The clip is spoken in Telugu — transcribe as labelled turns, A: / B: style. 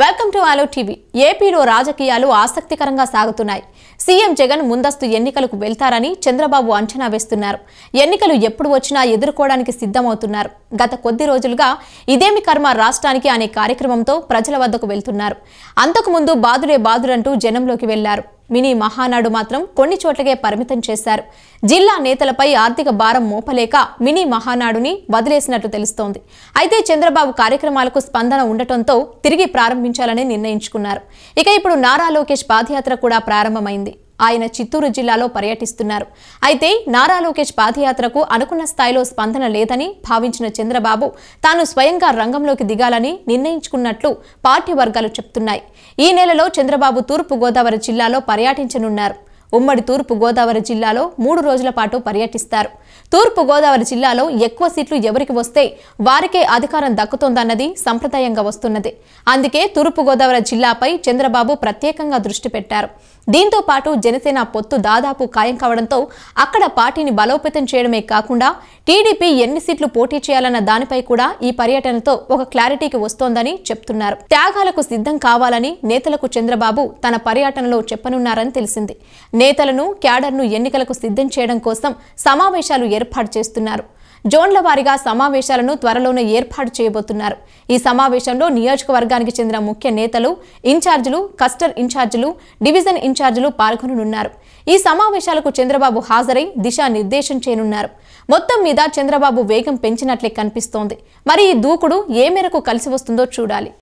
A: వెల్కమ్ టు ఆలో టీవీ ఏపీలో రాజకీయాలు ఆసక్తికరంగా సాగుతున్నాయి సీఎం జగన్ ముందస్తు ఎన్నికలకు వెళ్తారని చంద్రబాబు అంచనా వేస్తున్నారు ఎన్నికలు ఎప్పుడు వచ్చినా ఎదుర్కోవడానికి సిద్ధమవుతున్నారు గత కొద్ది రోజులుగా ఇదేమి కర్మ రాష్ట్రానికి అనే కార్యక్రమంతో ప్రజల వద్దకు వెళ్తున్నారు అంతకుముందు బాదుడే బాదుడంటూ జనంలోకి వెళ్లారు మినీ మహానాడు మాత్రం కొన్ని చోట్లకే పరిమితం చేశారు జిల్లా నేతలపై ఆర్థిక భారం మోపలేక మినీ మహానాడుని వదిలేసినట్లు తెలుస్తోంది అయితే చంద్రబాబు కార్యక్రమాలకు స్పందన ఉండటంతో తిరిగి ప్రారంభించాలని నిర్ణయించుకున్నారు ఇక ఇప్పుడు నారా లోకేష్ పాదయాత్ర కూడా ప్రారంభమైంది ఆయన చిత్తూరు జిల్లాలో పర్యటిస్తున్నారు అయితే నారా లోకేష్ పాదయాత్రకు అనుకున్న స్థాయిలో స్పందన లేదని భావించిన చంద్రబాబు తాను స్వయంగా రంగంలోకి దిగాలని నిర్ణయించుకున్నట్లు పార్టీ వర్గాలు చెప్తున్నాయి ఈ నెలలో చంద్రబాబు తూర్పుగోదావరి జిల్లాలో పర్యటించనున్నారు ఉమ్మడి తూర్పు గోదావరి జిల్లాలో మూడు రోజుల పాటు పర్యటిస్తారు తూర్పు గోదావరి జిల్లాలో ఎక్కువ సీట్లు ఎవరికి వస్తే వారికే అధికారం దక్కుతోందన్నది సంప్రదాయంగా వస్తున్నది అందుకే తూర్పు గోదావరి జిల్లాపై చంద్రబాబు ప్రత్యేకంగా దృష్టి పెట్టారు దీంతో పాటు జనసేన పొత్తు దాదాపు ఖాయం కావడంతో అక్కడ పార్టీని బలోపేతం చేయడమే కాకుండా టీడీపీ ఎన్ని సీట్లు పోటీ చేయాలన్న దానిపై కూడా ఈ పర్యటనతో ఒక క్లారిటీకి వస్తోందని చెప్తున్నారు త్యాగాలకు సిద్ధం కావాలని నేతలకు చంద్రబాబు తన పర్యటనలో చెప్పనున్నారని తెలిసింది నేతలను క్యాడర్ను ఎన్నికలకు సిద్ధం చేయడం కోసం సమావేశాలు ఏర్పాటు చేస్తున్నారు జోన్ల వారిగా సమావేశాలను త్వరలోనే ఏర్పాటు చేయబోతున్నారు ఈ సమావేశంలో నియోజకవర్గానికి చెందిన ముఖ్య నేతలు ఇన్ఛార్జీలు కస్టర్ ఇన్ఛార్జీలు డివిజన్ ఇన్ఛార్జీలు పాల్గొననున్నారు ఈ సమావేశాలకు చంద్రబాబు హాజరై దిశానిర్దేశం చేయనున్నారు మొత్తం మీద చంద్రబాబు వేగం పెంచినట్లే కనిపిస్తోంది మరి ఈ దూకుడు ఏ మేరకు కలిసి వస్తుందో చూడాలి